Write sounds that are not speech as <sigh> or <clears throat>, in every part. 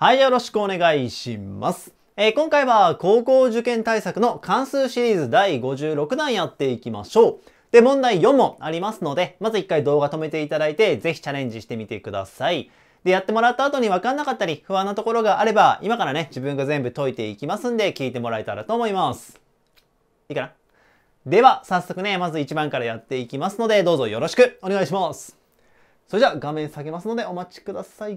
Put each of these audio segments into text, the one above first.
はい、よろしくお願いします。えー、今回は高校受験対策の関数シリーズ第56弾やっていきましょう。で、問題4もありますので、まず1回動画止めていただいて、ぜひチャレンジしてみてください。で、やってもらった後に分かんなかったり、不安なところがあれば、今からね、自分が全部解いていきますんで、聞いてもらえたらと思います。いいかなでは、早速ね、まず1番からやっていきますので、どうぞよろしくお願いします。それじゃあ、画面下げますので、お待ちください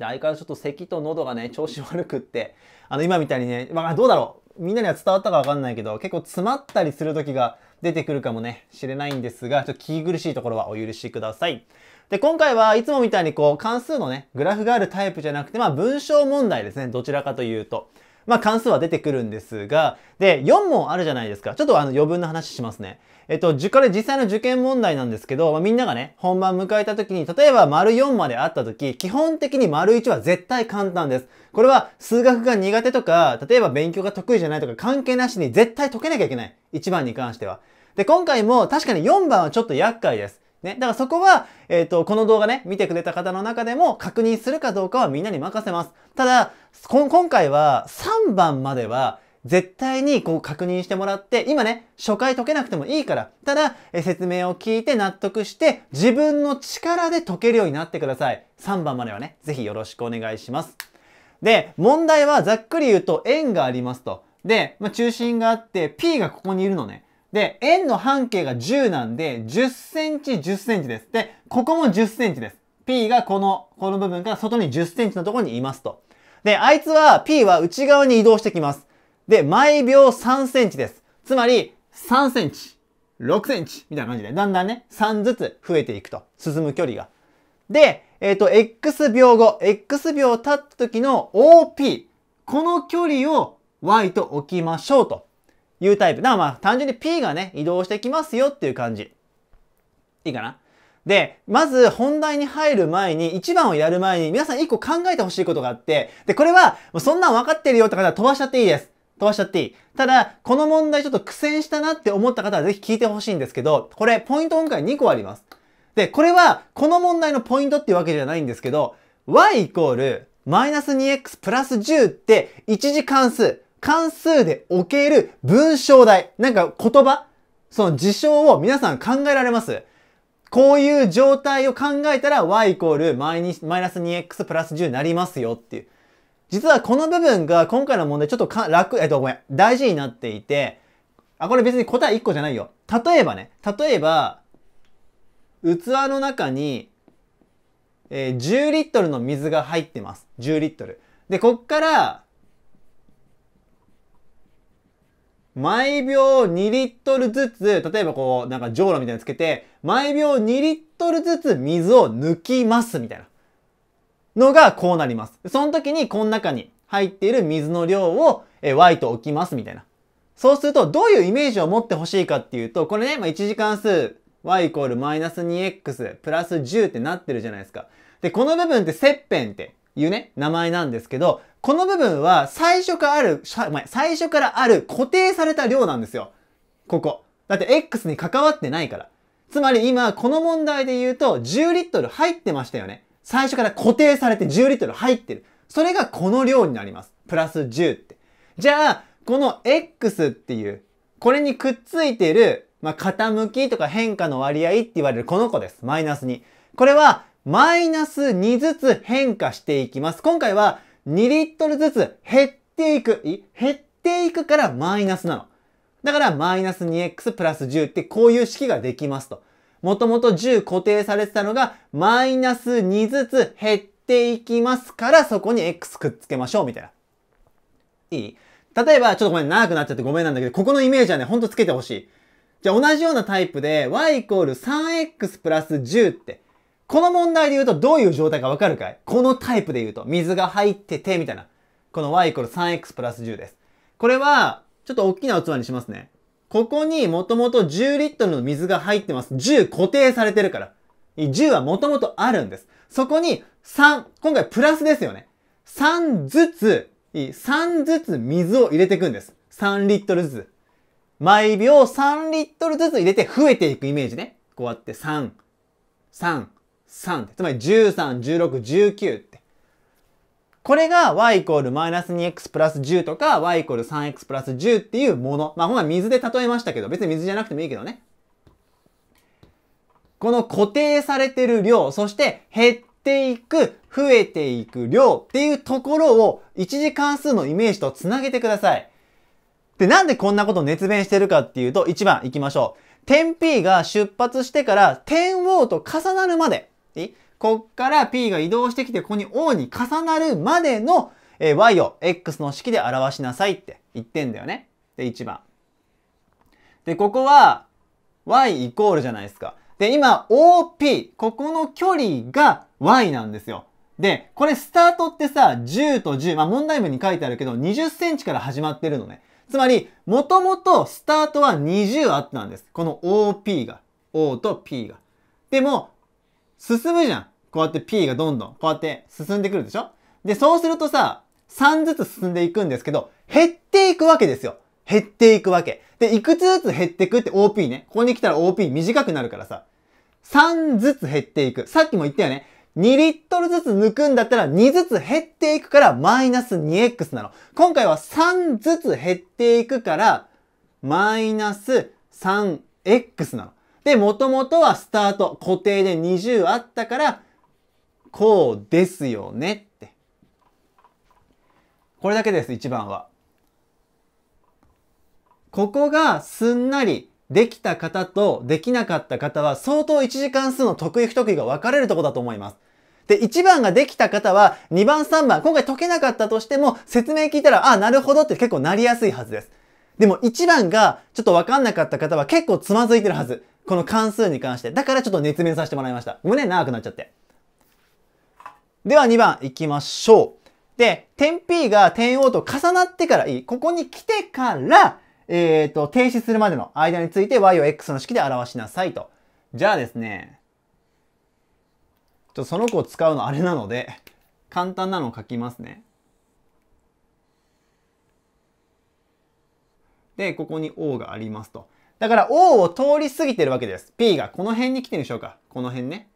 で、相変わらずちょっと咳と喉がね、調子悪くって、あの、今みたいにね、まあ、どうだろうみんなには伝わったかわかんないけど、結構詰まったりする時が出てくるかもね、知れないんですが、ちょっと気苦しいところはお許しください。で、今回はいつもみたいにこう、関数のね、グラフがあるタイプじゃなくて、まあ、文章問題ですね、どちらかというと。まあ関数は出てくるんですが、で、4問あるじゃないですか。ちょっとあの余分な話しますね。えっと、これ実際の受験問題なんですけど、まあ、みんながね、本番迎えた時に、例えば丸4まであった時、基本的に丸1は絶対簡単です。これは数学が苦手とか、例えば勉強が得意じゃないとか関係なしに絶対解けなきゃいけない。1番に関しては。で、今回も確かに4番はちょっと厄介です。ね。だからそこは、えっ、ー、と、この動画ね、見てくれた方の中でも確認するかどうかはみんなに任せます。ただ、今回は3番までは、絶対にこう確認してもらって、今ね、初回解けなくてもいいから、ただ、え説明を聞いて納得して、自分の力で解けるようになってください。3番まではね、ぜひよろしくお願いします。で、問題はざっくり言うと円がありますと。で、まあ、中心があって、P がここにいるのね。で、円の半径が10なんで、10センチ、10センチです。で、ここも10センチです。P がこの、この部分から外に10センチのところにいますと。で、あいつは、P は内側に移動してきます。で、毎秒3センチです。つまり、3センチ、6センチ、みたいな感じで、だんだんね、3ずつ増えていくと。進む距離が。で、えっ、ー、と、X 秒後、X 秒経った時の OP、この距離を Y と置きましょうと。いうタイプ。だからまあ単純に P がね、移動してきますよっていう感じ。いいかなで、まず本題に入る前に、1番をやる前に、皆さん1個考えてほしいことがあって、で、これは、そんなん分かってるよって方は飛ばしちゃっていいです。飛ばしちゃっていい。ただ、この問題ちょっと苦戦したなって思った方はぜひ聞いてほしいんですけど、これ、ポイント今回2個あります。で、これは、この問題のポイントっていうわけじゃないんですけど、y イコール、マイナス 2x プラス10って一次関数。関数でおける文章題。なんか言葉その事象を皆さん考えられますこういう状態を考えたら y イコールマイナス 2x プラス10になりますよっていう。実はこの部分が今回の問題ちょっとか楽、えっとごめん、大事になっていて、あ、これ別に答え1個じゃないよ。例えばね、例えば、器の中に、えー、10リットルの水が入ってます。10リットル。で、こっから、毎秒2リットルずつ、例えばこう、なんかじょうろみたいにつけて、毎秒2リットルずつ水を抜きますみたいなのがこうなります。その時にこの中に入っている水の量をえ、Y と置きますみたいな。そうすると、どういうイメージを持ってほしいかっていうと、これね、まあ、1次関数 y イコールマイナス 2x プラス10ってなってるじゃないですか。で、この部分って切片っていうね、名前なんですけど、この部分は最初からある、最初からある固定された量なんですよ。ここ。だって X に関わってないから。つまり今、この問題で言うと10リットル入ってましたよね。最初から固定されて10リットル入ってる。それがこの量になります。プラス10って。じゃあ、この X っていう、これにくっついてる、まあ、傾きとか変化の割合って言われるこの子です。マイナス2。これは、マイナス2ずつ変化していきます。今回は、2リットルずつ減っていく、減っていくからマイナスなの。だからマイナス 2x プラス10ってこういう式ができますと。もともと10固定されてたのがマイナス2ずつ減っていきますからそこに x くっつけましょうみたいな。いい例えばちょっとごめん長くなっちゃってごめんなんだけどここのイメージはねほんとつけてほしい。じゃあ同じようなタイプで y イコール 3x プラス10ってこの問題で言うとどういう状態かわかるかいこのタイプで言うと、水が入ってて、みたいな。この y イコール 3x プラス10です。これは、ちょっと大きな器にしますね。ここにもともと10リットルの水が入ってます。10固定されてるから。10はもともとあるんです。そこに3、今回プラスですよね。3ずつ、3ずつ水を入れていくんです。3リットルずつ。毎秒3リットルずつ入れて増えていくイメージね。こうやって3、3、3つまり13、16、19って。これが y イコールマイナス 2x プラス10とか y イコール 3x プラス10っていうもの。まあほんま水で例えましたけど、別に水じゃなくてもいいけどね。この固定されてる量、そして減っていく、増えていく量っていうところを一次関数のイメージとつなげてください。で、なんでこんなことを熱弁してるかっていうと、1番行きましょう。点 P が出発してから点 O と重なるまで。こっから P が移動してきて、ここに O に重なるまでの、え Y を X の式で表しなさいって言ってんだよね。で、1番。で、ここは Y イコールじゃないですか。で、今 OP、ここの距離が Y なんですよ。で、これスタートってさ、10と10、まあ問題文に書いてあるけど、20センチから始まってるのね。つまり、もともとスタートは20あったんです。この OP が。O と P が。でも、進むじゃん。こうやって P がどんどん、こうやって進んでくるでしょで、そうするとさ、3ずつ進んでいくんですけど、減っていくわけですよ。減っていくわけ。で、いくつずつ減っていくって OP ね。ここに来たら OP 短くなるからさ。3ずつ減っていく。さっきも言ったよね。2リットルずつ抜くんだったら2ずつ減っていくからマイナス 2x なの。今回は3ずつ減っていくからマイナス 3x なの。で、もともとはスタート、固定で20あったから、こうですよねって。これだけです、一番は。ここがすんなりできた方とできなかった方は相当1次関数の得意不得意が分かれるとこだと思います。で、1番ができた方は2番3番、今回解けなかったとしても説明聞いたら、あ、なるほどって結構なりやすいはずです。でも1番がちょっと分かんなかった方は結構つまずいてるはず。この関数に関して。だからちょっと熱弁させてもらいました。胸長くなっちゃって。では2番いきましょう。で、点 P が点 O と重なってからいい。ここに来てから、えっ、ー、と、停止するまでの間について y を x の式で表しなさいと。じゃあですね、ちょっとその子を使うのあれなので、簡単なのを書きますね。で、ここに O がありますと。だから O を通り過ぎてるわけです。P がこの辺に来てるでしょうか。この辺ね。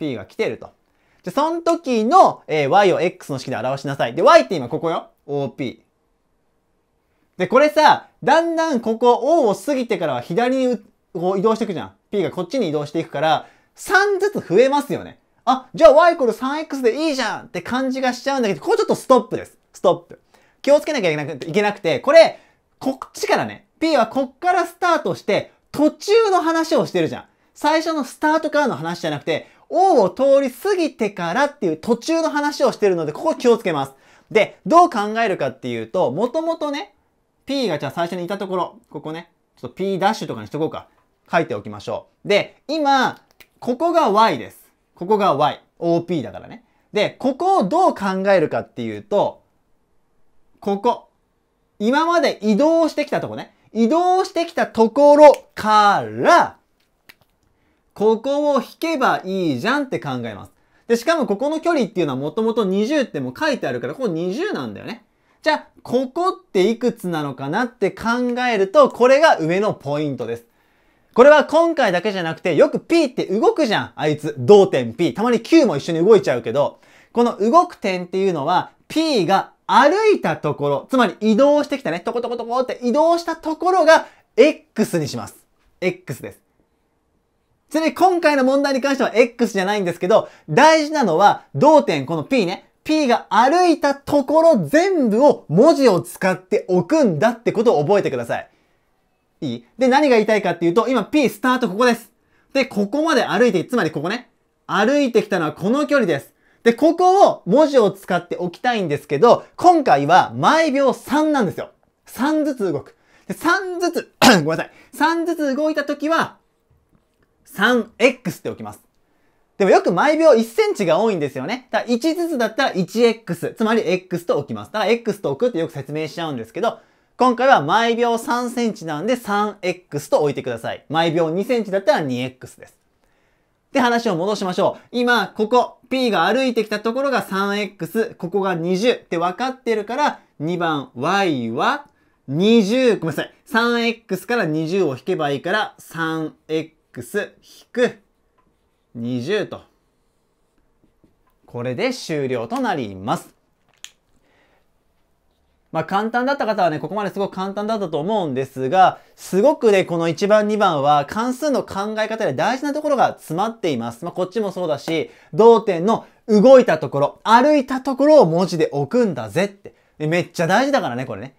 P が来てると。じゃ、その時の、えー、Y を X の式で表しなさい。で、Y って今ここよ。OP。で、これさ、だんだんここ O を過ぎてからは左にこう移動していくじゃん。P がこっちに移動していくから、3ずつ増えますよね。あ、じゃあ Y イコール 3X でいいじゃんって感じがしちゃうんだけど、ここちょっとストップです。ストップ。気をつけなきゃいけなくて、これ、こっちからね、P はこっからスタートして途中の話をしてるじゃん。最初のスタートからの話じゃなくて、O を通り過ぎてからっていう途中の話をしてるので、ここ気をつけます。で、どう考えるかっていうと、もともとね、P がじゃあ最初にいたところ、ここね、ちょっと P' ダッシュとかにしとこうか。書いておきましょう。で、今、ここが Y です。ここが Y。OP だからね。で、ここをどう考えるかっていうと、ここ。今まで移動してきたとこね。移動してきたところから、ここを引けばいいじゃんって考えます。で、しかもここの距離っていうのはもともと20ってもう書いてあるから、ここ20なんだよね。じゃあ、ここっていくつなのかなって考えると、これが上のポイントです。これは今回だけじゃなくて、よく P って動くじゃん。あいつ、同点 P。たまに Q も一緒に動いちゃうけど、この動く点っていうのは、P が歩いたところ、つまり移動してきたね、トコトコトコって移動したところが X にします。X です。ちなみに今回の問題に関しては X じゃないんですけど、大事なのは同点、この P ね。P が歩いたところ全部を文字を使っておくんだってことを覚えてください。いいで、何が言いたいかっていうと、今 P スタートここです。で、ここまで歩いて、つまりここね。歩いてきたのはこの距離です。で、ここを文字を使っておきたいんですけど、今回は毎秒3なんですよ。3ずつ動く。で3ずつ <clears throat> ごめんなさい。3ずつ動いたときは、3x っておきます。でもよく毎秒1センチが多いんですよね。だから1ずつだったら 1x、つまり x と置きます。だから x と置くってよく説明しちゃうんですけど、今回は毎秒3センチなんで 3x と置いてください。毎秒2センチだったら 2x です。で、話を戻しましょう。今、ここ、P が歩いてきたところが 3x、ここが20って分かってるから、2番 y は20、ごめんなさい。3x から20を引けばいいから、3x 引く20と。これで終了となります。まあ簡単だった方はね、ここまですごく簡単だったと思うんですが、すごくね、この1番2番は関数の考え方で大事なところが詰まっています。まあこっちもそうだし、同点の動いたところ、歩いたところを文字で置くんだぜって。めっちゃ大事だからね、これね。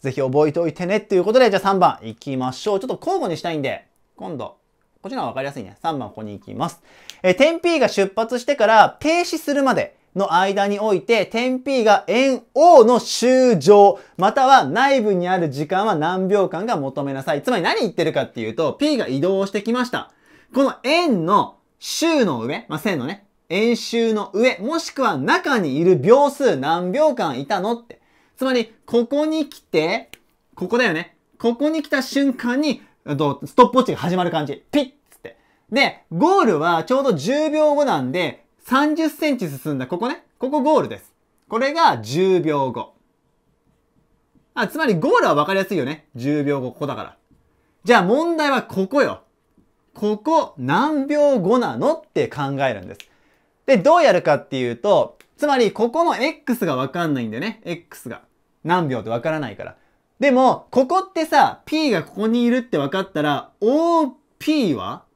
ぜひ覚えておいてね。っていうことで、じゃあ3番いきましょう。ちょっと交互にしたいんで、今度、こっちの方がわかりやすいね。3番ここに行きます。え点 P が出発してから停止するまで、の間において、点 P が円 O の周上、または内部にある時間は何秒間が求めなさい。つまり何言ってるかっていうと、P が移動してきました。この円の周の上、まあ、線のね、円周の上、もしくは中にいる秒数何秒間いたのって。つまり、ここに来て、ここだよね。ここに来た瞬間に、とストップウォッチが始まる感じ。ピッつって。で、ゴールはちょうど10秒後なんで、30センチ進んだ、ここね。ここゴールです。これが10秒後。あ、つまりゴールは分かりやすいよね。10秒後、ここだから。じゃあ問題はここよ。ここ何秒後なのって考えるんです。で、どうやるかっていうと、つまりここの X が分かんないんだよね。X が。何秒って分からないから。でも、ここってさ、P がここにいるって分かったら、OP は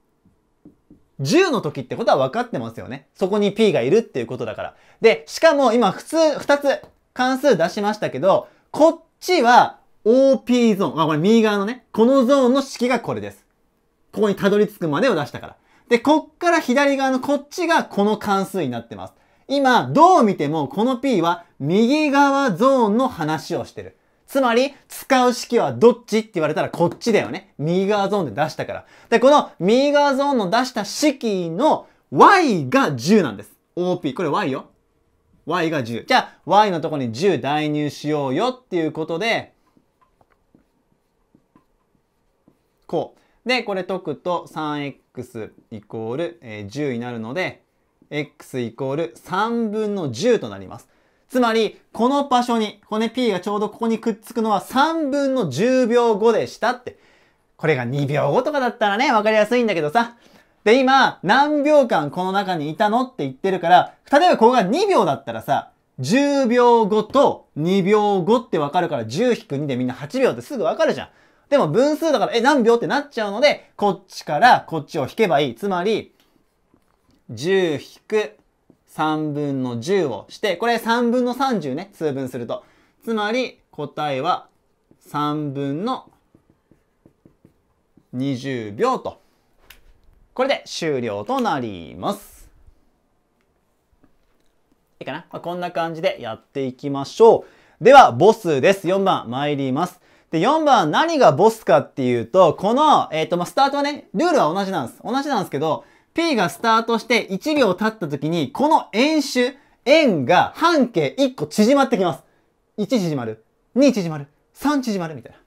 10の時ってことは分かってますよね。そこに P がいるっていうことだから。で、しかも今普通2つ関数出しましたけど、こっちは OP ゾーン。あ、これ右側のね、このゾーンの式がこれです。ここにたどり着くまでを出したから。で、こっから左側のこっちがこの関数になってます。今、どう見てもこの P は右側ゾーンの話をしてる。つまり、使う式はどっちって言われたらこっちだよね。右側ゾーンで出したから。で、この右側ゾーンの出した式の y が10なんです。OP。これ y よ。y が10。じゃあ、y のとこに10代入しようよっていうことで、こう。で、これ解くと 3x イコール10になるので、x イコール3分の10となります。つまり、この場所に、この、P がちょうどここにくっつくのは3分の10秒後でしたって。これが2秒後とかだったらね、わかりやすいんだけどさ。で、今、何秒間この中にいたのって言ってるから、例えばここが2秒だったらさ、10秒後と2秒後ってわかるから10-2でみんな8秒ってすぐわかるじゃん。でも分数だから、え、何秒ってなっちゃうので、こっちからこっちを引けばいい。つまり、10-2 3分の10をして、これ3分の30ね、通分すると。つまり、答えは3分の20秒と。これで終了となります。いいかな、まあ、こんな感じでやっていきましょう。では、ボスです。4番、参ります。で、4番、何がボスかっていうと、この、えっ、ー、と、まあ、スタートはね、ルールは同じなんです。同じなんですけど、P がスタートして1秒経った時に、この円周、円が半径1個縮まってきます。1縮まる、2縮まる、3縮まるみたいな。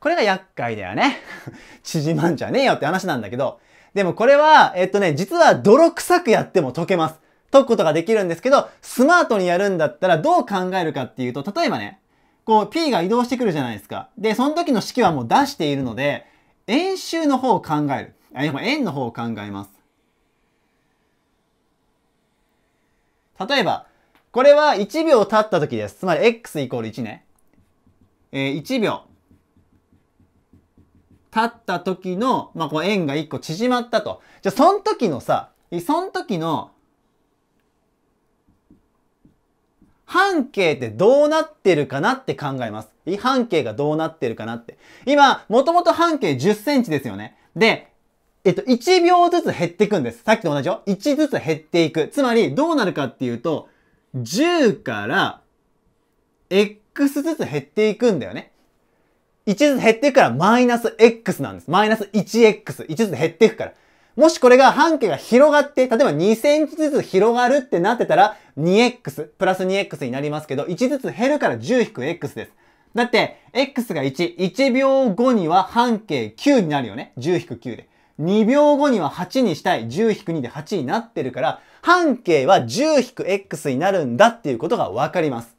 これが厄介だよね。<laughs> 縮まんじゃねえよって話なんだけど。でもこれは、えっとね、実は泥臭くやっても解けます。解くことができるんですけど、スマートにやるんだったらどう考えるかっていうと、例えばね、こう P が移動してくるじゃないですか。で、その時の式はもう出しているので、円周の方を考える。あ、でも円の方を考えます。例えば、これは1秒経った時です。つまり x イコール1ね。えー、1秒経った時の、まあ、この円が1個縮まったと。じゃその時のさ、その時の半径ってどうなってるかなって考えます。半径がどうなってるかなって。今、もともと半径10センチですよね。で、えっと、1秒ずつ減っていくんです。さっきと同じよ。1ずつ減っていく。つまり、どうなるかっていうと、10から、x ずつ減っていくんだよね。1ずつ減っていくから、マイナス x なんです。マイナス 1x。1ずつ減っていくから。もしこれが半径が広がって、例えば2センチずつ広がるってなってたら、2x、プラス 2x になりますけど、1ずつ減るから10引く x です。だって、x が1、1秒後には半径9になるよね。10引く9で。2秒後には8にしたい。10-2で8になってるから、半径は 10-x になるんだっていうことがわかります。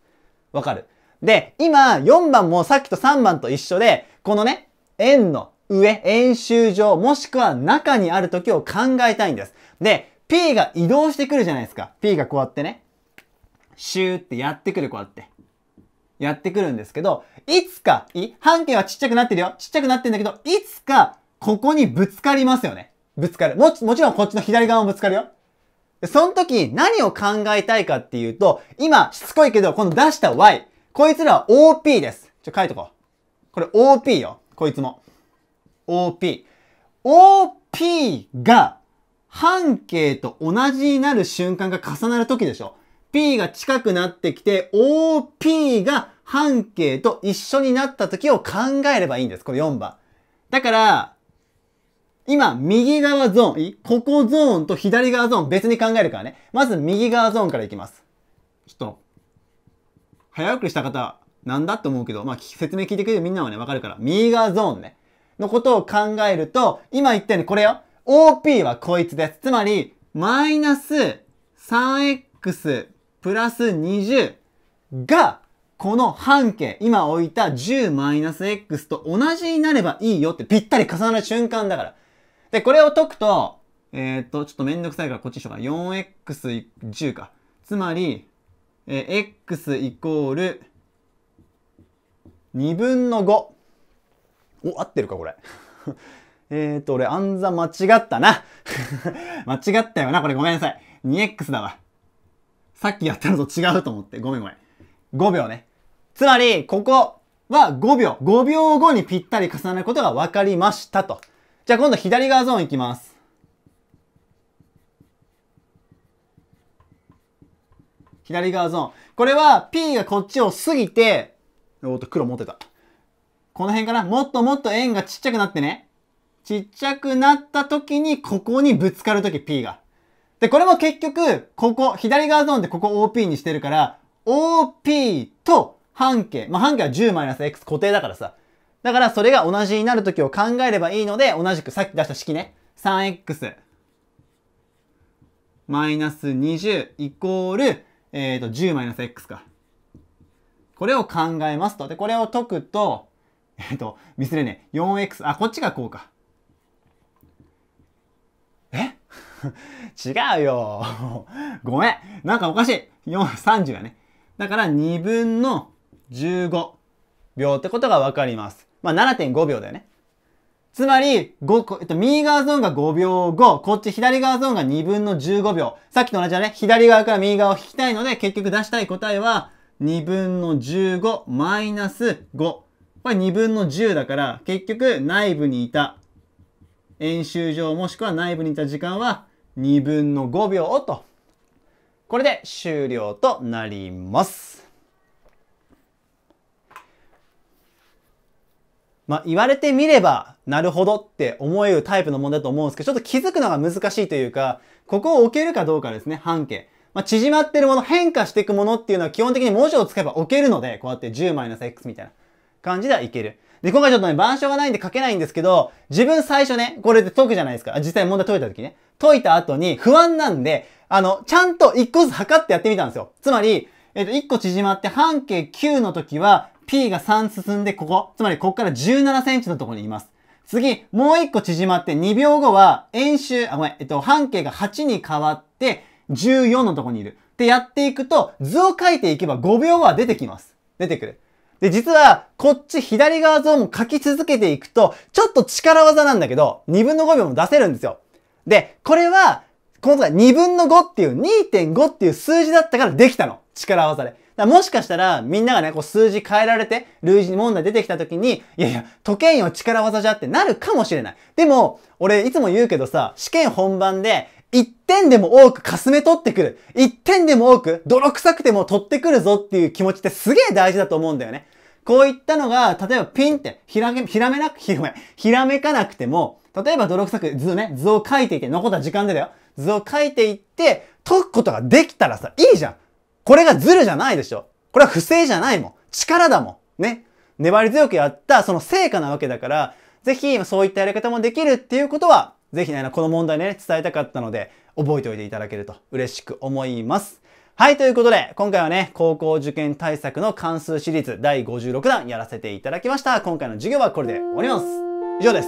わかる。で、今、4番もさっきと3番と一緒で、このね、円の上、円周上、もしくは中にある時を考えたいんです。で、P が移動してくるじゃないですか。P がこうやってね、シューってやってくる、こうやって。やってくるんですけど、いつか、い半径はちっちゃくなってるよ。ちっちゃくなってんだけど、いつかここにぶつかりますよね。ぶつかる。も、もちろんこっちの左側もぶつかるよ。その時何を考えたいかっていうと、今しつこいけど、この出した Y。こいつらは OP です。ちょ、書いとこう。これ OP よ。こいつも。OP。OP が半径と同じになる瞬間が重なる時でしょ。P が近くなってきて、OP が半径と一緒になった時を考えればいいんです。これ4番。だから、今、右側ゾーン、ここゾーンと左側ゾーン別に考えるからね。まず右側ゾーンからいきます。ちょっと、早送りした方、なんだと思うけど、まあ、説明聞いてくれるみんなはね、わかるから、右側ゾーンね。のことを考えると、今言ったようにこれよ。OP はこいつです。つまり、マイナス 3x プラス20が、この半径、今置いた10マイナス x と同じになればいいよってぴったり重なる瞬間だから。で、これを解くと、えー、っと、ちょっとめんどくさいからこっちにしようか 4x10 か。つまり、えー、x イコール2分の5。お、合ってるかこれ。<laughs> えっと、俺、暗算間違ったな。<laughs> 間違ったよな。これごめんなさい。2x だわ。さっきやったのと違うと思って。ごめんごめん。5秒ね。つまり、ここは5秒。5秒後にぴったり重なることが分かりましたと。じゃあ今度左側ゾーンいきます。左側ゾーン。これは P がこっちを過ぎて、おっと黒持ってた。この辺かなもっともっと円がちっちゃくなってね。ちっちゃくなった時に、ここにぶつかる時 P が。で、これも結局、ここ、左側ゾーンでここ OP にしてるから、OP と半径、まあ、半径は 10-x 固定だからさ、だからそれが同じになる時を考えればいいので、同じくさっき出した式ね。3x マイナス20イコール、えっ、ー、と、10マイナス x か。これを考えますと。で、これを解くと、えっ、ー、と、ミスれね、4x、あ、こっちがこうか。え <laughs> 違うよ。ごめん。なんかおかしい。4、30やね。だから2分の15秒ってことがわかります。まあ、7.5秒だよね。つまり、えっと、右側ゾーンが5秒後、こっち左側ゾーンが2分の15秒。さっきと同じだね。左側から右側を引きたいので、結局出したい答えは、2分の15マイナス5。これ2分の10だから、結局内部にいた演習場もしくは内部にいた時間は2分の5秒と。これで終了となります。まあ、言われてみれば、なるほどって思えるタイプの問題だと思うんですけど、ちょっと気づくのが難しいというか、ここを置けるかどうかですね、半径。まあ、縮まってるもの、変化していくものっていうのは基本的に文字を使えば置けるので、こうやって 10-x みたいな感じではいける。で、今回ちょっとね、版書がないんで書けないんですけど、自分最初ね、これで解くじゃないですか。実際問題解いた時ね。解いた後に不安なんで、あの、ちゃんと1個ずつ測ってやってみたんですよ。つまり、えっ、と、1個縮まって半径9の時は、P が3進んでここ、つまりここから17センチのところにいます。次、もう1個縮まって2秒後は円周、あ、ごめん、えっと、半径が8に変わって14のところにいる。ってやっていくと、図を書いていけば5秒は出てきます。出てくる。で、実は、こっち左側像も書き続けていくと、ちょっと力技なんだけど、2分の5秒も出せるんですよ。で、これは、今回2分の5っていう、2.5っていう数字だったからできたの。力技で。だもしかしたら、みんながね、こう数字変えられて、類似問題出てきた時に、いやいや、計員は力技じゃってなるかもしれない。でも、俺いつも言うけどさ、試験本番で、1点でも多くかすめ取ってくる。1点でも多く、泥臭くても取ってくるぞっていう気持ちってすげえ大事だと思うんだよね。こういったのが、例えばピンって、ひらめ、ひらめなく、ひらめ、ひらめかなくても、例えば泥臭く図ね、図を書いていて、残った時間でだよ。図を書いていって、解くことができたらさ、いいじゃん。これがズルじゃないでしょ。これは不正じゃないもん。力だもん。ね。粘り強くやった、その成果なわけだから、ぜひ、そういったやり方もできるっていうことは、ぜひね、この問題ね、伝えたかったので、覚えておいていただけると嬉しく思います。はい、ということで、今回はね、高校受験対策の関数シリーズ第56弾やらせていただきました。今回の授業はこれで終わります。以上です。